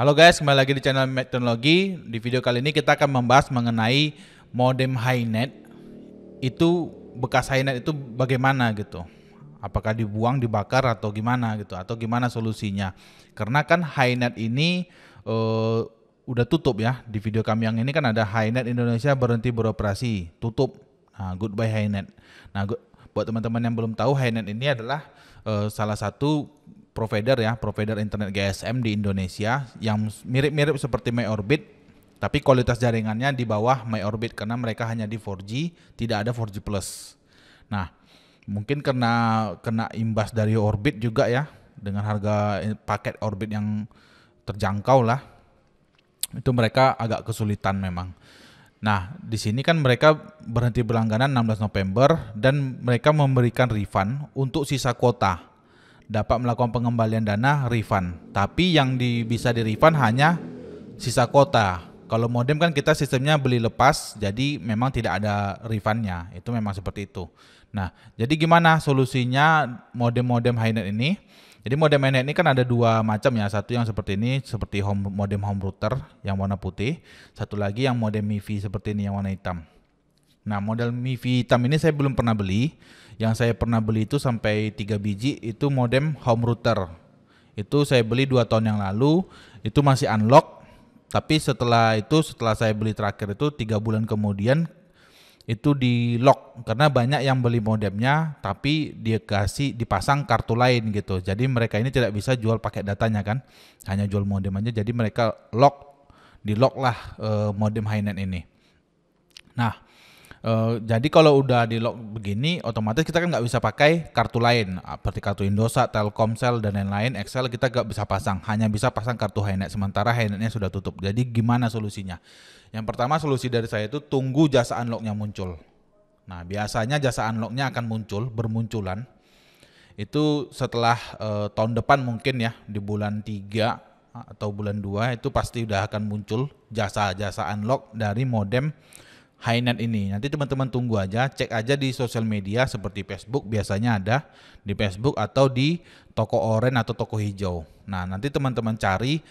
Halo guys, kembali lagi di channel Teknologi. Di video kali ini kita akan membahas mengenai modem HiNet. Itu bekas HiNet itu bagaimana gitu? Apakah dibuang, dibakar atau gimana gitu? Atau gimana solusinya? Karena kan HiNet ini uh, udah tutup ya. Di video kami yang ini kan ada HiNet Indonesia berhenti beroperasi, tutup. Nah, goodbye HiNet. Nah, buat teman-teman yang belum tahu HiNet ini adalah uh, salah satu provider ya, provider internet GSM di Indonesia yang mirip-mirip seperti Orbit tapi kualitas jaringannya di bawah Orbit karena mereka hanya di 4G, tidak ada 4G Plus. Nah, mungkin karena kena imbas dari Orbit juga ya dengan harga eh, paket Orbit yang terjangkau lah. Itu mereka agak kesulitan memang. Nah, di sini kan mereka berhenti berlangganan 16 November dan mereka memberikan refund untuk sisa kuota dapat melakukan pengembalian dana refund. Tapi yang di, bisa di refund hanya sisa kuota. Kalau modem kan kita sistemnya beli lepas, jadi memang tidak ada refundnya. Itu memang seperti itu. Nah, jadi gimana solusinya modem-modem HiNet ini? Jadi modem HiNet ini kan ada dua macam ya. Satu yang seperti ini, seperti home, modem home router yang warna putih. Satu lagi yang modem MIFI seperti ini yang warna hitam. Nah, model Mi Vitam ini saya belum pernah beli. Yang saya pernah beli itu sampai 3 biji itu modem home router. Itu saya beli 2 tahun yang lalu, itu masih unlock. Tapi setelah itu setelah saya beli terakhir itu 3 bulan kemudian itu di lock karena banyak yang beli modemnya tapi dia kasih dipasang kartu lain gitu. Jadi mereka ini tidak bisa jual paket datanya kan. Hanya jual modem aja jadi mereka lock di lock lah eh, modem hainan ini. Nah, Eh, jadi kalau udah di lock begini, otomatis kita kan nggak bisa pakai kartu lain, ah, seperti kartu Indosat, Telkomsel dan lain-lain. Excel kita nggak bisa pasang, hanya bisa pasang kartu HNet. Sementara HNetnya sudah tutup. Jadi gimana solusinya? Yang pertama solusi dari saya itu tunggu jasa unlocknya muncul. Nah biasanya jasa unlocknya akan muncul bermunculan itu setelah uh, tahun depan mungkin ya di bulan 3 atau bulan 2 itu pasti udah akan muncul jasa-jasa unlock dari modem Hainan ini. Nanti teman-teman tunggu aja, cek aja di sosial media seperti Facebook biasanya ada di Facebook atau di toko oranye atau toko hijau. Nah, nanti teman-teman cari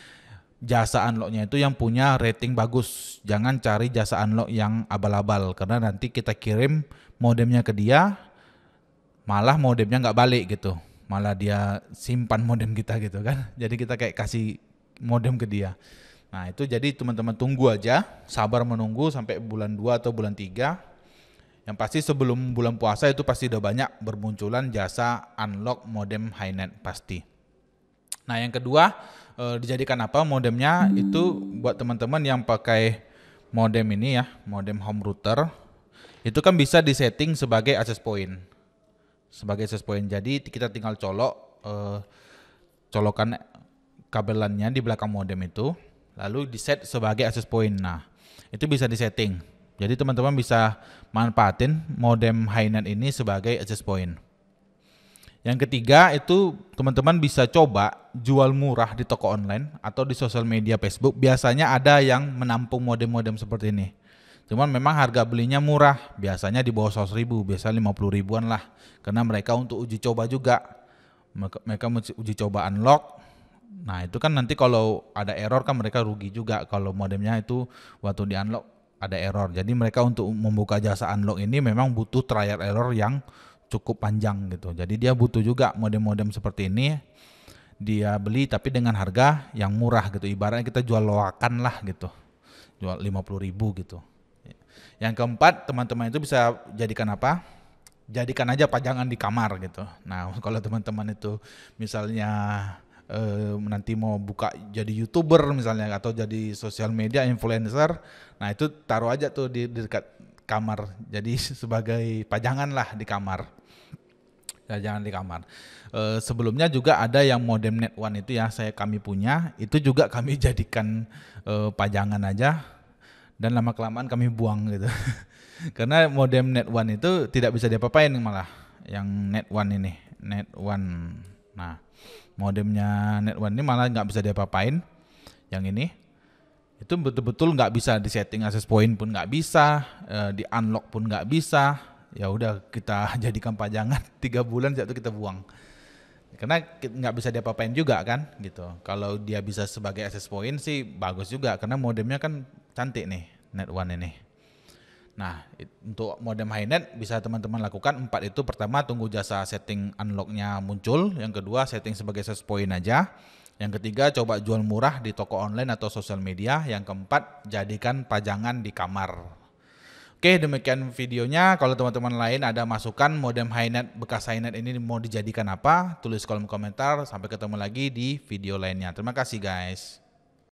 jasa unlocknya itu yang punya rating bagus. Jangan cari jasa unlock yang abal-abal karena nanti kita kirim modemnya ke dia malah modemnya nggak balik gitu. Malah dia simpan modem kita gitu kan. Jadi kita kayak kasih modem ke dia. Nah, itu jadi teman-teman tunggu aja, sabar menunggu sampai bulan 2 atau bulan 3. Yang pasti sebelum bulan puasa itu pasti udah banyak bermunculan jasa unlock modem high-net pasti. Nah, yang kedua e, dijadikan apa modemnya itu buat teman-teman yang pakai modem ini ya, modem home router. Itu kan bisa disetting sebagai access point. Sebagai access point. Jadi kita tinggal colok eh, colokan kabelannya di belakang modem itu lalu di set sebagai access point. Nah, itu bisa disetting. Jadi teman-teman bisa manfaatin modem Hainan ini sebagai access point. Yang ketiga itu teman-teman bisa coba jual murah di toko online atau di sosial media Facebook. Biasanya ada yang menampung modem-modem seperti ini. Cuman memang harga belinya murah, biasanya di bawah 100 ribu, biasa 50 ribuan lah. Karena mereka untuk uji coba juga. Mereka uji coba unlock, Nah itu kan nanti kalau ada error kan mereka rugi juga kalau modemnya itu waktu di unlock ada error. Jadi mereka untuk membuka jasa unlock ini memang butuh trial error yang cukup panjang gitu. Jadi dia butuh juga modem-modem seperti ini dia beli tapi dengan harga yang murah gitu. Ibaratnya kita jual loakan lah gitu. Jual 50 ribu gitu. Yang keempat teman-teman itu bisa jadikan apa? Jadikan aja pajangan di kamar gitu. Nah kalau teman-teman itu misalnya eh, nanti mau buka jadi youtuber misalnya atau jadi sosial media influencer nah itu taruh aja tuh di, di dekat kamar jadi sebagai pajangan lah di kamar ya, jangan di kamar. E, sebelumnya juga ada yang modem net one itu ya saya kami punya, itu juga kami jadikan e, pajangan aja dan lama kelamaan kami buang gitu. Karena modem net one itu tidak bisa diapa-apain malah yang net one ini, net one Nah, modemnya Net One ini malah nggak bisa diapa-apain. Yang ini itu betul-betul nggak bisa di-setting access point pun nggak bisa, eh, di unlock pun nggak bisa. Ya udah kita jadikan pajangan tiga bulan jatuh kita buang. Karena nggak bisa diapa-apain juga kan gitu. Kalau dia bisa sebagai access point sih bagus juga karena modemnya kan cantik nih Net One ini. Nah, untuk modem high bisa teman-teman lakukan empat itu pertama tunggu jasa setting unlocknya muncul, yang kedua setting sebagai access point aja, yang ketiga coba jual murah di toko online atau sosial media, yang keempat jadikan pajangan di kamar. Oke, demikian videonya. Kalau teman-teman lain ada masukan modem high bekas high ini mau dijadikan apa, tulis kolom komentar. Sampai ketemu lagi di video lainnya. Terima kasih guys.